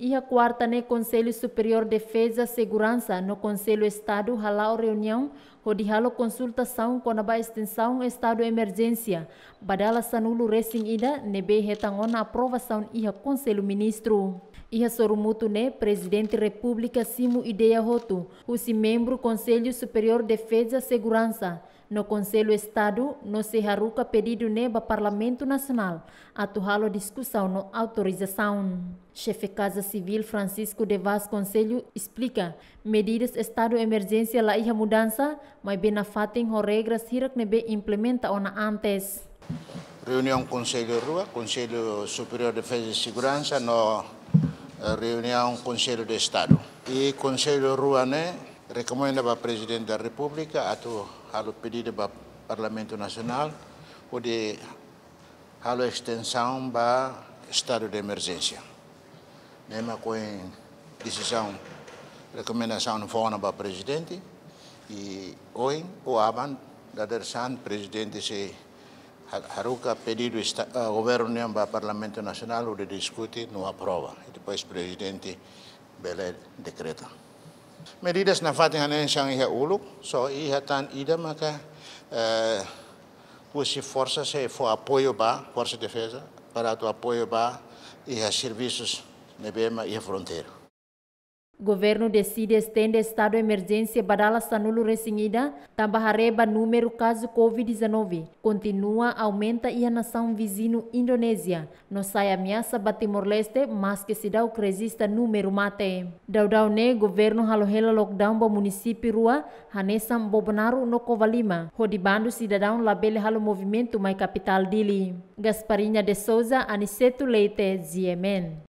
E a quarta, né, Conselho Superior de Defesa e Segurança, no Conselho Estado, halau reunião, onde halau consultação com a extensão Estado Emergência. Badala sanulu resing ida, nebe retangon aprovação e a Conselho Ministro. Ia sorumutu né, Presidente República Simo Ideia Roto, o membro Conselho Superior de Defesa e Segurança. No Conselho Estado, não se haruca pedido neba Parlamento Nacional a discussão no autorização. Chefe Casa Civil Francisco de Vaz Conselho explica, medidas estado emergência lá ia mudança, mas bem fatem ho regras hirak nebe implementa ona antes. Reunião Conselho Rua, Conselho Superior de Defesa e Segurança, no eh, reunião Conselho de Estado. E Conselho Rua, né, recomenda para o Presidente da República a halo pedido do Parlamento Nacional ou de halo extensão do estado de emergência. Nema com decisão, recomendação no fórum o presidente e hoje o aban da dersan presidente se Haruka pedido ao governo o Parlamento Nacional o de discutir não aprova. E depois o presidente Belé decreta. Medidas na der nafating hanen sang iha uluk, so iha tan ida maka eh, usi força se for apoio ba, força defesa, para tu apoio ba iha serviços nebema iha fronteira. Governo decide estender estado de emergência para badala sanulu resinhida, tambahareba número caso Covid-19. Continua, aumenta e a nação vizinho Indonésia. Não sai ameaça para Timor-Leste, mas que se dá o crescista número mate. Dá-dá-ne, governo halohela lockdown para município Rua, Hanesam Bobonaro no Covalima. Rodibando cidadão labele halo movimento mais capital dili. Gasparinha de Souza, Aniceto Leite, Ziemen.